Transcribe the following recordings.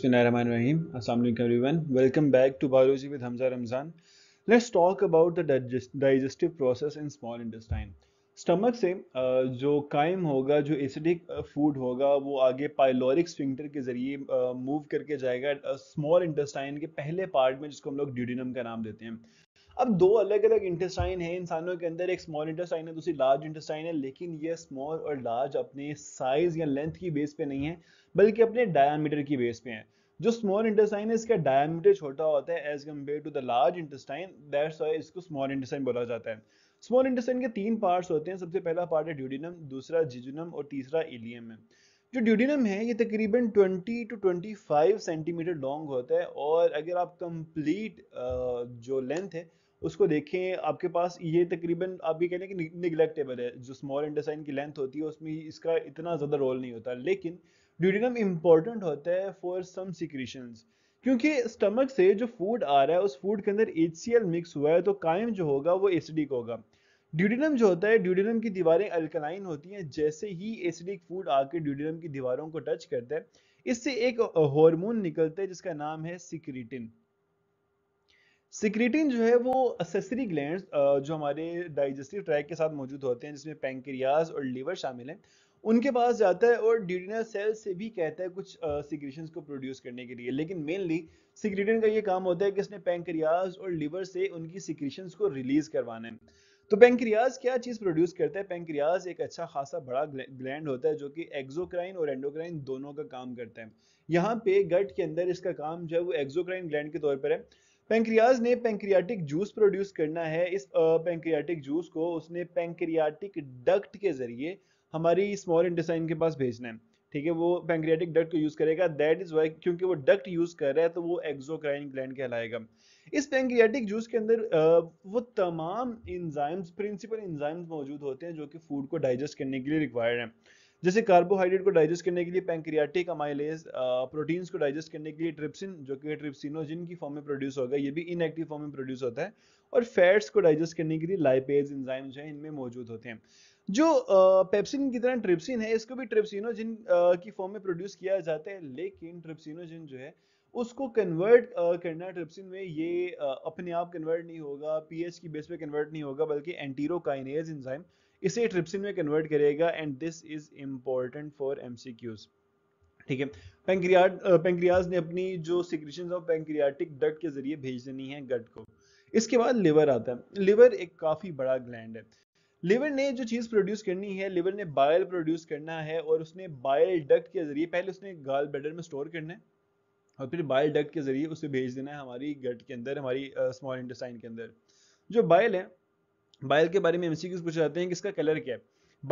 Bismillahirrahmanirrahim. Assalamu alaikum everyone. Welcome back to Biology with Hamza Ramzan. Let's talk about the digest digestive process in small intestine. Stomach से जो कायम होगा जो acidic food होगा वो आगे पाइलोरिक स्विंगटर के जरिए मूव करके जाएगा स्मॉल इंटेस्टाइन के पहले पार्ट में जिसको हम लोग ड्यूडिनम का नाम देते हैं अब दो अलग अलग इंटेस्टाइन है इंसानों के अंदर एक स्मॉल इंटेस्टाइन है दूसरी लार्ज इंटेस्टाइन है लेकिन ये स्मॉल और लार्ज अपने साइज या लेंथ की बेस पे नहीं है बल्कि अपने डायामीटर की बेस पे है जो स्मॉल इंटेस्टाइन है इसका डायामीटर छोटा होता है as compared to the large intestine that's इसको स्मॉल इंटेस्टाइन बोला जाता है स्मॉल इंटेस्टाइन के तीन पार्ट्स होते हैं सबसे पहला पार्ट है ड्यूडिनम दूसरा जिजुनम और तीसरा इलियम है जो ड्यूडिनम है ये तकरीबन 20 टू 25 सेंटीमीटर लॉन्ग होता है और अगर आप कंप्लीट जो लेंथ है उसको देखें आपके पास ये तकरीबन आप ये कहने कि निगलेक्टेबल है जो स्मॉल इंटेस्टाइन की लेंथ होती है उसमें इसका इतना ज़्यादा रोल नहीं होता लेकिन ड्यूडिनम इंपॉर्टेंट होता है फॉर सम सिक्रीशंस क्योंकि स्टमक से जो फूड आ रहा है उस फूड के अंदर एच मिक्स हुआ है तो कायम जो होगा वो एसिडिक होगा ड्यूडिनम जो होता है ड्यूडिनम की दीवारें अल्कलाइन होती हैं जैसे ही एसिडिक फूड आके ड्यूडिनम की दीवारों को टच करता है इससे एक हार्मोन निकलता है जिसका नाम है सिक्रीटिन सिक्रिटिन जो है वो असेसरी ग्लैंड्स जो हमारे डाइजेस्टिव ट्रैक के साथ मौजूद होते हैं जिसमें पैंक्रियाज और लीवर शामिल हैं उनके पास जाता है और ड्यूडिनल सेल से भी कहता है कुछ सिक्रेशन को प्रोड्यूस करने के लिए लेकिन मेनली सिक्रिटिन का ये काम होता है कि इसने पैंक्रियाज और लीवर से उनकी सिक्रेशन को रिलीज करवाना है तो पेंक्रियाज क्या चीज़ प्रोड्यूस करता है पेंक्रियाज एक अच्छा खासा बड़ा ग्लैंड होता है जो कि एक्जोक्राइन और एंडोक्राइन दोनों का काम करता है यहाँ पे गट के अंदर इसका काम जो है वो एक्सोक्राइन ग्लैंड के तौर पर है पेंक्रियाज ने पेंक्रियाटिक जूस प्रोड्यूस करना है इस पेंक्रियाटिक जूस को उसने पेंक्रियाटिक डक्ट के जरिए हमारी स्मॉल इंटेस्टाइन के पास भेजना है ठीक है वो पेंक्रियाटिक डक्ट को यूज़ करेगा दैट इज़ वाई क्योंकि वो डक्ट यूज़ कर रहा है तो वो एक्जोक्राइन ग्लैंड कहलाएगा इस पेंग्रियाटिक जूस के अंदर वो तमाम इंजाइम्स प्रिंसिपल इंजाइम्स मौजूद होते हैं जो कि फूड को डाइजेस्ट करने के लिए रिक्वायर्ड हैं जैसे कार्बोहाइड्रेट को डाइजेस्ट करने के लिए पेंक्रियाटिक अमाइलेज प्रोटीन्स को डाइजेस्ट करने के लिए ट्रिप्सिन जो कि ट्रिप्सिनोजिन की फॉर्म में प्रोड्यूस होगा ये भी इनएक्टिव फॉर्म में प्रोड्यूस होता है और फैट्स को डाइजेस्ट करने के लिए लाइपेज इंजाइम जो है इनमें मौजूद होते हैं जो पेप्सिन की तरह ट्रिप्सिन है इसको भी ट्रिप्सिनोजिन की फॉर्म में प्रोड्यूस किया जाता है लेकिन ट्रिप्सिनोजिन जो है उसको कन्वर्ट करना ट्रिप्सिन में ये अपने आप कन्वर्ट नहीं होगा पीएच की बेस पे कन्वर्ट नहीं होगा बल्कि एंटीरो काइनेज इंजाइम इसे ट्रिप्सिन में कन्वर्ट करेगा and this is important for M ठीक है पेंक्रिया पेंक्रियाज ने अपनी जो सिक्रेशन ऑफ पेंक्रियाटिक डट के जरिए भेज देनी है गट को इसके बाद लिवर आता है लिवर एक काफ़ी बड़ा ग्लैंड है लिवर ने जो चीज़ प्रोड्यूस करनी है लिवर ने बायल प्रोड्यूस करना है और उसने बायल डक्ट के जरिए पहले उसने गाल बेडर में स्टोर करना है और फिर बाइल डक्ट के ज़रिए उसे भेज देना है हमारी गट के अंदर हमारी स्मॉल इंटेस्टाइन के अंदर जो बाइल है बाइल के बारे में एम पूछे जाते हैं कि इसका कलर क्या है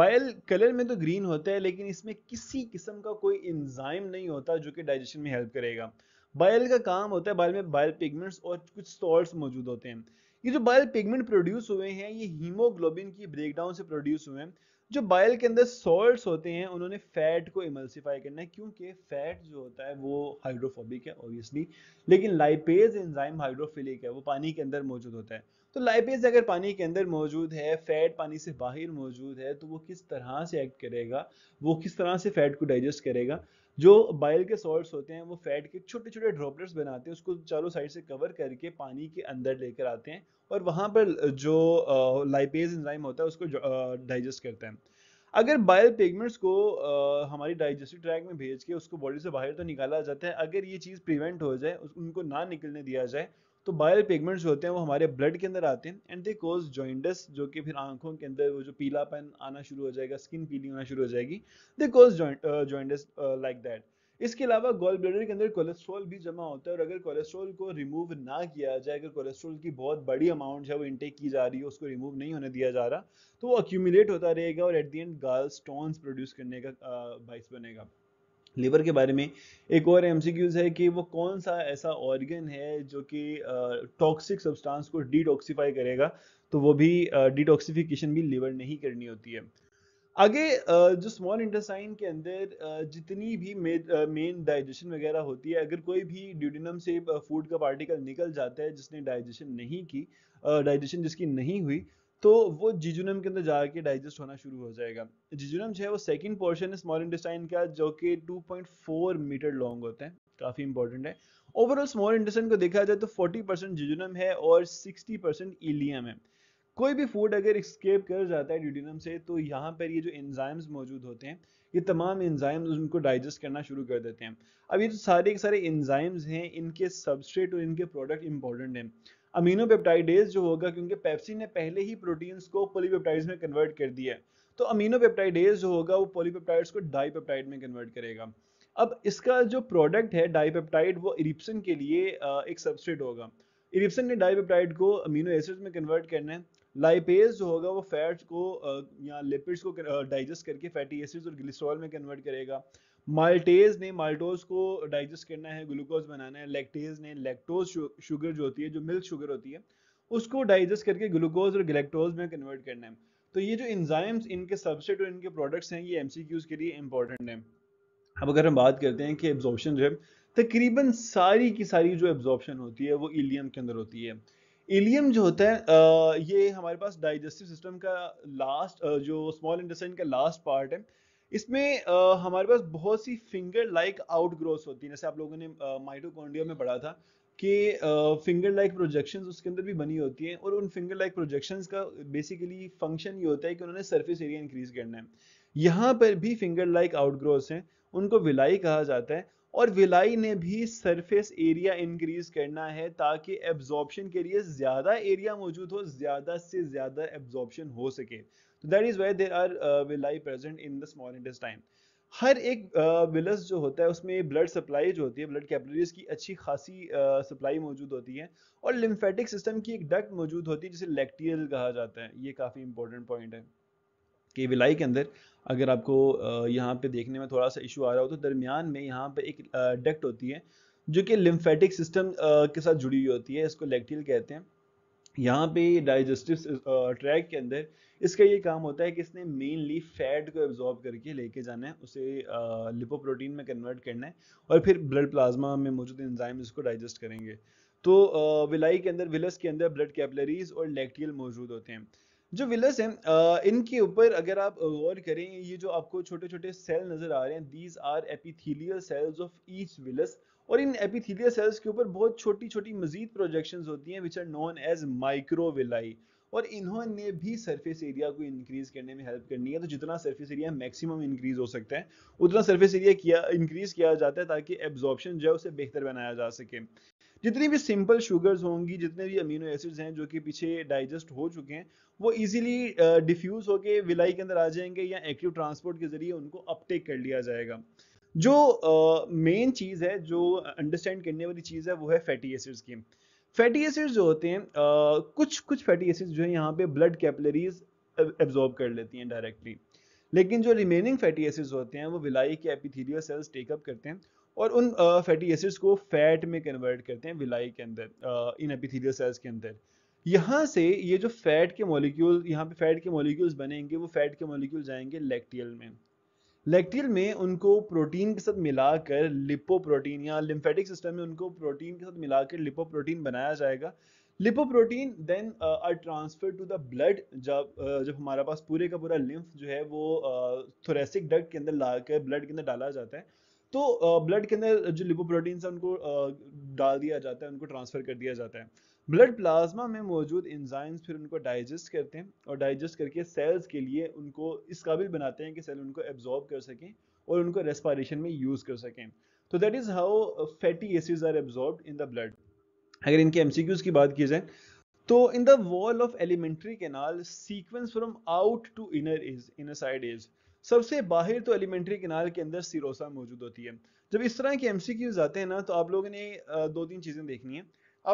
बाइल कलर में तो ग्रीन होता है लेकिन इसमें किसी किस्म का कोई इंजाइम नहीं होता जो कि डाइजेशन में हेल्प करेगा बाइल का काम होता है बाइल में बाइल पिगमेंट्स और कुछ सॉल्ट मौजूद होते हैं ये जो बाइल पिगमेंट प्रोड्यूस हुए हैं ये हीमोग्लोबिन की ब्रेकडाउन से प्रोड्यूस हुए हैं जो बाइल के अंदर सोल्ट होते हैं उन्होंने फैट को इमल्सिफाई करना है क्योंकि फैट जो होता है वो हाइड्रोफोबिक है ऑब्वियसली लेकिन लाइपेज एंजाइम हाइड्रोफिलिक है वो पानी के अंदर मौजूद होता है तो लाइपेज अगर पानी के अंदर मौजूद है फैट पानी से बाहर मौजूद है तो वो किस तरह से एक्ट करेगा वो किस तरह से फैट को डाइजेस्ट करेगा जो बाइल के सॉल्ट्स होते हैं वो फैट के छोटे छोटे ड्रॉपलेट्स बनाते हैं उसको चारों साइड से कवर करके पानी के अंदर लेकर आते हैं और वहाँ पर जो लाइपेज इंजाइम होता है उसको डाइजेस्ट करते हैं अगर बायल पिगमेंट्स को आ, हमारी डाइजेस्टिव ट्रैक में भेज के उसको बॉडी से बाहर तो निकाला जाता है अगर ये चीज़ प्रिवेंट हो जाए उनको ना निकलने दिया जाए तो बायल पिगमेंट्स जो होते हैं वो हमारे ब्लड के अंदर आते हैं एंड दे कोज जॉइंडस जो कि फिर आंखों के अंदर वो जो पीलापन आना शुरू हो जाएगा स्किन पीली होना शुरू हो जाएगी दे कोज जॉइंडस लाइक दैट इसके अलावा गोल ब्लडर के अंदर कोलेस्ट्रॉल भी जमा होता है और अगर कोलेस्ट्रॉल को रिमूव ना किया जाए अगर कोलेस्ट्रॉल की बहुत बड़ी अमाउंट है वो इंटेक की जा रही है उसको रिमूव नहीं होने दिया जा रहा तो वो अक्यूमुलेट होता रहेगा और at the end gallstones produce करने का बाइस uh, बनेगा लिवर के बारे में एक और एम है कि वो कौन सा ऐसा ऑर्गन है जो कि टॉक्सिक सब्सटेंस को डिटॉक्सीफाई करेगा तो वो भी डिटॉक्सीफिकेशन भी लिवर नहीं करनी होती है आगे जो स्मॉल इंटेस्टाइन के अंदर जितनी भी मेन डाइजेशन वगैरह होती है अगर कोई भी ड्यूडिनम से फूड का पार्टिकल निकल जाता है जिसने डाइजेशन नहीं की डाइजेशन जिसकी नहीं हुई तो वो जिजुनम के अंदर जाके डाइजेस्ट होना शुरू हो जाएगा जिजुनम जो है वो सेकंड पोर्शन है स्मॉल इंटेस्टाइन का जो कि 2.4 मीटर लॉन्ग होता है काफ़ी इंपॉर्टेंट है ओवरऑल स्मॉल इंटेस्टाइन को देखा जाए तो 40 परसेंट जिजुनम है और 60 परसेंट इलियम है कोई भी फूड अगर एक्सकेप कर जाता है ड्यूडिनम से तो यहाँ पर ये जो एंजाइम्स मौजूद होते हैं ये तमाम एंजाइम्स उनको डाइजेस्ट करना शुरू कर देते हैं अब ये जो सारे के सारे एंजाइम्स हैं इनके सबस्ट्रेट और इनके प्रोडक्ट इंपॉर्टेंट हैं अमीनो पेप्टाइडेज जो होगा क्योंकि पेप्सी ने पहले ही प्रोटीन्स को पोलीपेप्टाइड में कन्वर्ट कर दिया है तो अमीनो पेप्टाइडेज जो होगा वो पोलीपेप्टाइड्स को डाईपेप्टाइड में कन्वर्ट करेगा अब इसका जो प्रोडक्ट है डाईपेप्टाइड वो इरिप्सन के लिए एक सब्सट्रेट होगा इरिप्सन ने डाईपेप्टाइड को अमीनो एसिड में कन्वर्ट करना है लाइपेज जो होगा वो फैट्स को या लिपिड्स को डाइजेस्ट करके फैटी एसिड्स और ग्लिसरॉल में कन्वर्ट करेगा माल्टेज ने माल्टोज को डाइजेस्ट करना है ग्लूकोज बनाना है लेक्टेज ने लेक्टोज शुगर जो होती है जो मिल्क शुगर होती है उसको डाइजेस्ट करके ग्लूकोज और गलेक्टोज में कन्वर्ट करना है तो ये जो इंजाइम्स इनके सबसेट और इनके प्रोडक्ट्स हैं ये एम के लिए इंपॉर्टेंट है अब अगर हम बात करते हैं कि एब्जॉर्प्शन जो है तकरीबन सारी की सारी जो एब्जॉर्प्शन होती है वो इलियम के अंदर होती है इलियम जो होता है ये हमारे पास डाइजेस्टिव सिस्टम का लास्ट जो स्मॉल इंटेस्टाइन का लास्ट पार्ट है इसमें आ, हमारे पास बहुत सी फिंगर लाइक आउट ग्रोथ होती है जैसे आप लोगों ने माइटोकॉन्ड्रिया में पढ़ा था कि फिंगर लाइक प्रोजेक्शंस उसके अंदर भी बनी होती हैं और उन फिंगर लाइक प्रोजेक्शंस का बेसिकली फंक्शन ये होता है कि उन्होंने सरफेस एरिया इंक्रीज करना है यहाँ पर भी फिंगर लाइक ग्रोथ हैं उनको विलाई कहा जाता है और विलाई ने भी सरफेस एरिया इंक्रीज करना है ताकि एब्जॉर्प्शन के लिए ज़्यादा एरिया मौजूद हो ज़्यादा से ज़्यादा एब्जॉर्प्शन हो सके तो that is why there are villi present in the small time हर एक विलस uh, जो होता है उसमें ब्लड सप्लाई जो होती है ब्लड कैपलरीज की अच्छी खासी सप्लाई uh, मौजूद होती है और लिम्फेटिक सिस्टम की एक डक्ट मौजूद होती है जिसे लेक्टियल कहा जाता है ये काफ़ी इंपॉर्टेंट पॉइंट है कि विलाई के अंदर अगर आपको uh, यहाँ पे देखने में थोड़ा सा इशू आ रहा हो तो दरमियान में यहाँ पे एक डक्ट होती है जो कि लिम्फेटिक सिस्टम के साथ जुड़ी हुई होती है इसको लेक्टियल कहते हैं यहाँ पे डाइजेस्टिव ट्रैक के अंदर इसका ये काम होता है कि इसने मेनली फैट को एब्जॉर्ब करके लेके जाना है उसे लिपोप्रोटीन में कन्वर्ट करना है और फिर ब्लड प्लाज्मा में मौजूद इंजाइम इसको डाइजेस्ट करेंगे तो विलाई के अंदर विलस के अंदर ब्लड कैपलरीज और लैक्टियल मौजूद होते हैं जो विलस हैं इनके ऊपर अगर आप गौर करें ये जो आपको छोटे छोटे सेल नज़र आ रहे हैं these are epithelial cells of each villus और इन एपिथीलियल सेल्स के ऊपर बहुत छोटी छोटी मजीद प्रोजेक्शन होती हैं which are known as microvilli और इन्होंने भी सरफेस एरिया को इंक्रीज करने में हेल्प करनी है तो जितना सरफेस एरिया मैक्सिमम इंक्रीज हो सकता है उतना सरफेस एरिया किया इंक्रीज किया जाता है ताकि एब्जॉर्प्शन जो है उसे बेहतर बनाया जा सके जितनी भी सिंपल शुगर्स होंगी जितने भी अमीनो एसिड्स हैं जो कि पीछे डाइजेस्ट हो चुके हैं वो इजीली डिफ्यूज होकर विलाई के अंदर आ जाएंगे या एक्टिव ट्रांसपोर्ट के जरिए उनको अपटेक कर लिया जाएगा जो मेन uh, चीज़ है जो अंडरस्टैंड करने वाली चीज़ है वो है फैटी एसिड्स की फैटी एसिड्स जो होते हैं uh, कुछ कुछ फैटी एसिड्स जो है यहाँ पे ब्लड कैपलरीज एब्जॉर्ब कर लेती हैं डायरेक्टली लेकिन जो रिमेनिंग फैटी एसिड्स होते हैं वो विलाई के एपिथीलियल सेल्स टेकअप करते हैं और उन फैटी एसिड्स को फैट में कन्वर्ट करते हैं विलाई के अंदर इन एपिथीलियल सेल्स के अंदर यहाँ से ये जो फैट के मॉलिक्यूल यहाँ पे फैट के मॉलिक्यूल्स बनेंगे वो फैट के मॉलिक्यूल जाएंगे लेक्टियल में लेक्टिल में उनको प्रोटीन के साथ मिलाकर लिपोप्रोटीन या लिम्फेटिक सिस्टम में उनको प्रोटीन के साथ मिलाकर लिपोप्रोटीन बनाया जाएगा lipoprotein then are transfer to the blood जब uh, जब हमारे पास पूरे का पूरा लिम्फ जो है वो थोरेसिक uh, डग के अंदर लाकर ब्लड के अंदर डाला जाता है तो ब्लड के अंदर जो लिपोप्रोटीन्स है उनको डाल दिया जाता है उनको ट्रांसफ़र कर दिया जाता है ब्लड प्लाज्मा में मौजूद इंजाइम्स फिर उनको डाइजेस्ट करते हैं और डाइजेस्ट करके सेल्स के लिए उनको इस काबिल बनाते हैं कि सेल उनको एब्जॉर्ब कर सकें और उनको रेस्पायरेशन में यूज़ कर सकें तो that is how fatty acids are absorb in the blood अगर इनके एम की बात की जाए तो in the wall of alimentary canal sequence from out to inner is inner side is सबसे बाहर तो एलिमेंट्री किनाल के अंदर सिरोसा मौजूद होती है जब इस तरह के एमसीक्यूज आते हैं ना तो आप लोगों ने दो तीन चीज़ें देखनी है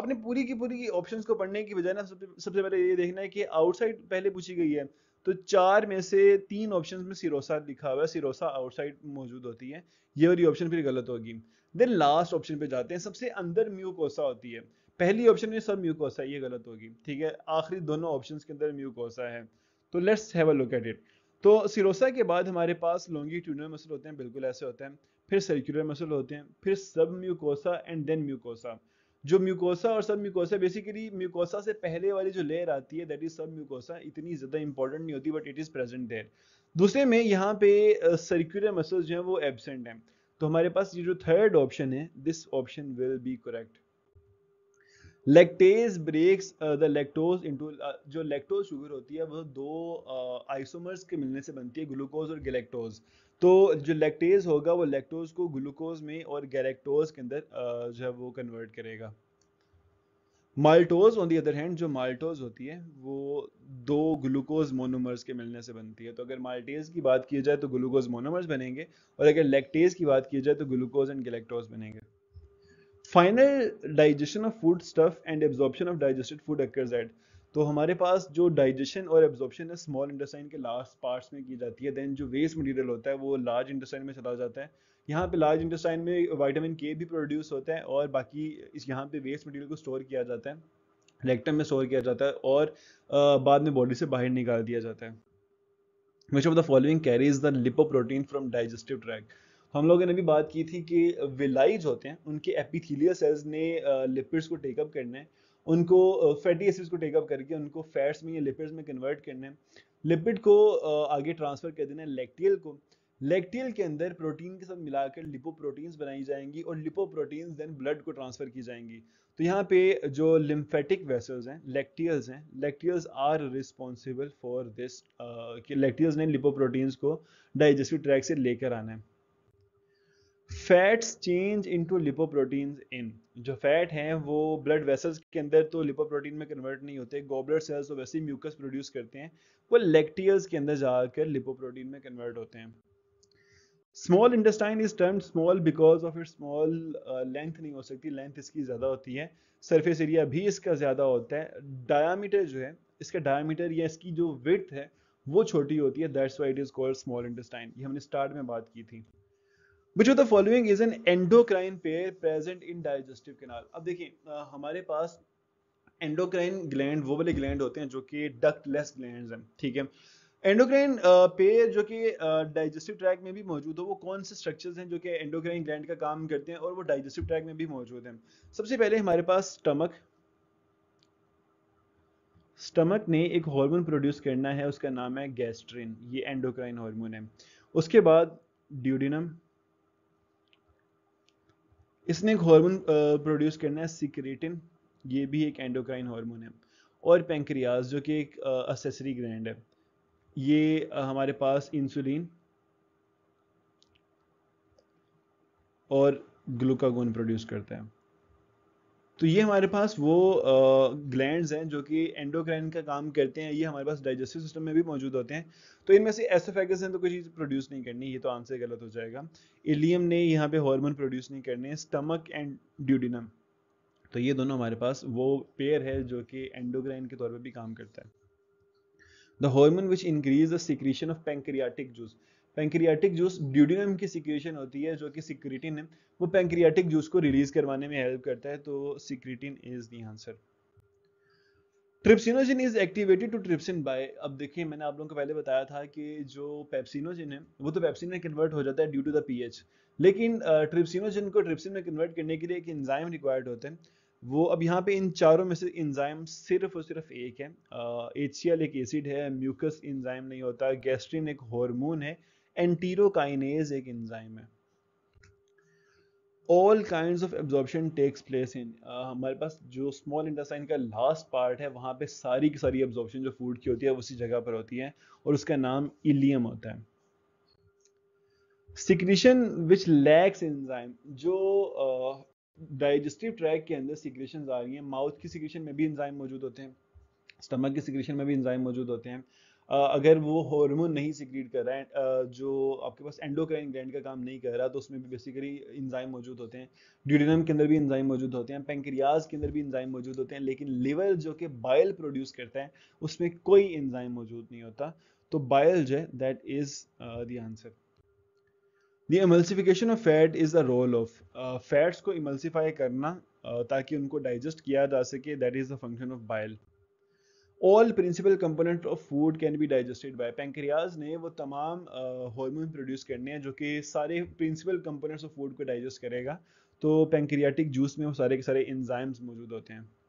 आपने पूरी की पूरी ऑप्शन को पढ़ने की बजाय ना सबसे पहले ये देखना है कि आउटसाइड पहले पूछी गई है तो चार में से तीन ऑप्शन में सिरोसा लिखा हुआ है सिरोसा आउटसाइड मौजूद होती है ये वाली ऑप्शन फिर गलत होगी देन लास्ट ऑप्शन पे जाते हैं सबसे अंदर म्यूकोसा होती है पहली ऑप्शन में सब म्यूकोसा है ये गलत होगी ठीक है आखिरी दोनों ऑप्शन के अंदर म्यूकोसा है तो let's have a look at it तो सिरोसा के बाद हमारे पास ट्यूनर मसल होते हैं बिल्कुल ऐसे होते हैं फिर सर्कुलर मसल होते हैं फिर submucosa and then mucosa जो म्यूकोसा और सब म्यूकोसा बेसिकली म्यूकोसा से पहले वाली जो लेयर आती है दैट इज सब म्यूकोसा इतनी ज़्यादा इंपॉर्टेंट नहीं होती but it is present there दूसरे में यहाँ पे सर्कुलर मसल जो हैं वो एबसेंट हैं तो हमारे पास ये जो थर्ड ऑप्शन है this option will be correct lactase breaks the lactose into जो लेक्टोज शुगर होती है वो दो आइसोमर्स uh, के मिलने से बनती है ग्लूकोज और गैलेक्टोज तो जो लेक्टेज होगा वो लेक्टोज को ग्लूकोज में और गैलेक्टोज के अंदर uh, जो है वो कन्वर्ट करेगा maltose on the other hand जो माल्टोज होती है वो दो ग्लूकोज मोनोमर्स के मिलने से बनती है तो अगर माल्टेज की बात की जाए तो ग्लूकोज मोनोमर्स बनेंगे और अगर लेक्टेज की बात की जाए तो ग्लूकोज एंड गैलेक्टोज बनेंगे final digestion of food stuff and absorption of digested food occurs at तो हमारे पास जो डाइजेशन और एब्जॉर्प्शन है स्मॉल इंटेस्टाइन के लास्ट पार्ट्स में की जाती है देन जो वेस्ट मटेरियल होता है वो लार्ज इंटेस्टाइन में चला जाता है यहाँ पे लार्ज इंटेस्टाइन में वाइटामिन के भी प्रोड्यूस होता है और बाकी इस यहाँ पे वेस्ट मटेरियल को स्टोर किया जाता है रेक्टम में स्टोर किया जाता है और बाद में बॉडी से बाहर निकाल दिया जाता है which of the following carries the lipoprotein from digestive tract हम लोगों ने भी बात की थी कि जो होते हैं उनके एपिथीलियल सेल्स ने लिपिड्स को टेकअप करना है उनको फैटी एसिड्स को टेकअप करके उनको फैट्स में या लिपिड्स में कन्वर्ट करना है लिपिड को आगे ट्रांसफ़र कर देना है लेक्टियल को लेक्टियल के अंदर प्रोटीन के साथ मिलाकर लिपोप्रोटीन्स बनाई जाएंगी और लिपोप्रोटीन्स देन ब्लड को ट्रांसफ़र की जाएंगी तो यहाँ पे जो लिम्फेटिक वेसल्स हैं लेक्टियल्स हैं lacteals are responsible for this कि लेक्टियल्स ने लिपोप्रोटीन्स को डाइजेस्टिव ट्रैक से लेकर आना है फैट्स चेंज इनटू लिपोप्रोटीन्स इन जो फैट हैं वो ब्लड वेसल्स के अंदर तो लिपोप्रोटीन में कन्वर्ट नहीं होते गोब्लड सेल्स तो वैसे ही म्यूकस प्रोड्यूस करते हैं वो लेक्टियल्स के अंदर जाकर लिपोप्रोटीन में कन्वर्ट होते हैं small intestine is term small because of it small length नहीं हो सकती लेंथ इसकी ज़्यादा होती है सरफेस एरिया भी इसका ज़्यादा होता है डायामीटर जो है इसका डायामीटर या इसकी जो विथ है वो छोटी होती है that's why it is called small intestine ये हमने स्टार्ट में बात की थी which of the following is an endocrine pair present in digestive canal अब देखिए हमारे पास एंडोक्राइन ग्लैंड वो वाले ग्लैंड होते हैं जो कि डक्टलेस ग्लैंड हैं ठीक है एंडोक्राइन पेयर जो कि डाइजेस्टिव ट्रैक में भी मौजूद हो वो कौन से स्ट्रक्चर्स हैं जो कि एंडोक्राइन ग्लैंड का काम करते हैं और वो डाइजेस्टिव ट्रैक में भी मौजूद हैं सबसे पहले हमारे पास स्टमक स्टमक ने एक हार्मोन प्रोड्यूस करना है उसका नाम है गैस्ट्रिन ये एंडोक्राइन हार्मोन है उसके बाद ड्यूडिनम इसने एक हार्मोन प्रोड्यूस करना है सिक्रेटिन ये भी एक एंडोक्राइन हार्मोन है और पेंक्रियाज जो कि एक असेसरी ग्रैंड है ये हमारे पास इंसुलिन और ग्लूकागोन प्रोड्यूस करता है तो ये हमारे पास वो ग्लैंड्स हैं जो कि एंडोक्राइन का काम करते हैं ये हमारे पास डाइजेस्टिव सिस्टम में भी मौजूद होते हैं तो इनमें से एसोफेगस हैं तो कोई चीज़ प्रोड्यूस नहीं करनी ये तो आंसर गलत हो जाएगा इलियम ने यहाँ पे हार्मोन प्रोड्यूस नहीं करने स्टमक एंड ड्यूडिनम तो ये दोनों हमारे पास वो पेयर है जो कि एंडोक्राइन के तौर पर भी काम करता है the hormone which increase the secretion of pancreatic juice pancreatic juice duodenum की सिक्रेशन होती है जो कि सिक्रिटिन है वो पेंक्रियाटिक जूस को रिलीज करवाने में हेल्प करता है तो secretin is the answer trypsinogen is activated to trypsin by अब देखिए मैंने आप लोगों को पहले बताया था कि जो पेप्सिनोजिन है वो तो पेप्सिन में कन्वर्ट हो जाता है ड्यू टू द पीएच लेकिन ट्रिप्सिनोजिन को ट्रिप्सिन में कन्वर्ट करने के लिए एक एंजाइम रिक्वायर्ड होते हैं वो अब यहाँ पे इन चारों में से इंजाइम सिर्फ और सिर्फ एक है एच एक एसिड है म्यूकस इंजाइम नहीं होता गैस्ट्रिन एक हॉर्मोन है एंटीरोकाइनेज एक एंजाइम है all kind of absorption takes place in हमारे पास जो स्मॉल इंटेस्टाइन का लास्ट पार्ट है वहां पे सारी की सारी एब्जॉर्प्शन जो फूड की होती है उसी जगह पर होती है और उसका नाम इलियम होता है सिक्रीशन विच लैक्स एंजाइम जो डाइजेस्टिव uh, ट्रैक के अंदर सिक्रीशन आ रही हैं माउथ की सिक्रीशन में भी एंजाइम मौजूद होते हैं स्टमक की सिक्रीशन में भी एंजाइम मौजूद होते हैं अगर वो हार्मोन नहीं सिक्रीट कर रहा है जो आपके पास एंडोक्राइन ग्लैंड का काम नहीं कर रहा तो उसमें भी बेसिकली इंजाइम मौजूद होते हैं ड्यूरिनम के अंदर भी इंजाइम मौजूद होते हैं पेंक्रियाज के अंदर भी इंजाइम मौजूद होते हैं लेकिन लिवर जो कि बायल प्रोड्यूस करता है उसमें कोई इंजाइम मौजूद नहीं होता तो बायल जो है that is the answer the emulsification of fat is the role of fats को इमल्सिफाई करना uh, ताकि उनको डाइजेस्ट किया जा सके that is the function of bile all principal component of food can be digested by pancreas ने वो तमाम हार्मोन प्रोड्यूस करने हैं जो कि सारे प्रिंसिपल कंपोनेंट्स ऑफ फूड को डाइजेस्ट करेगा तो पेंक्रियाटिक जूस में वो सारे के सारे इंजाइम्स मौजूद होते हैं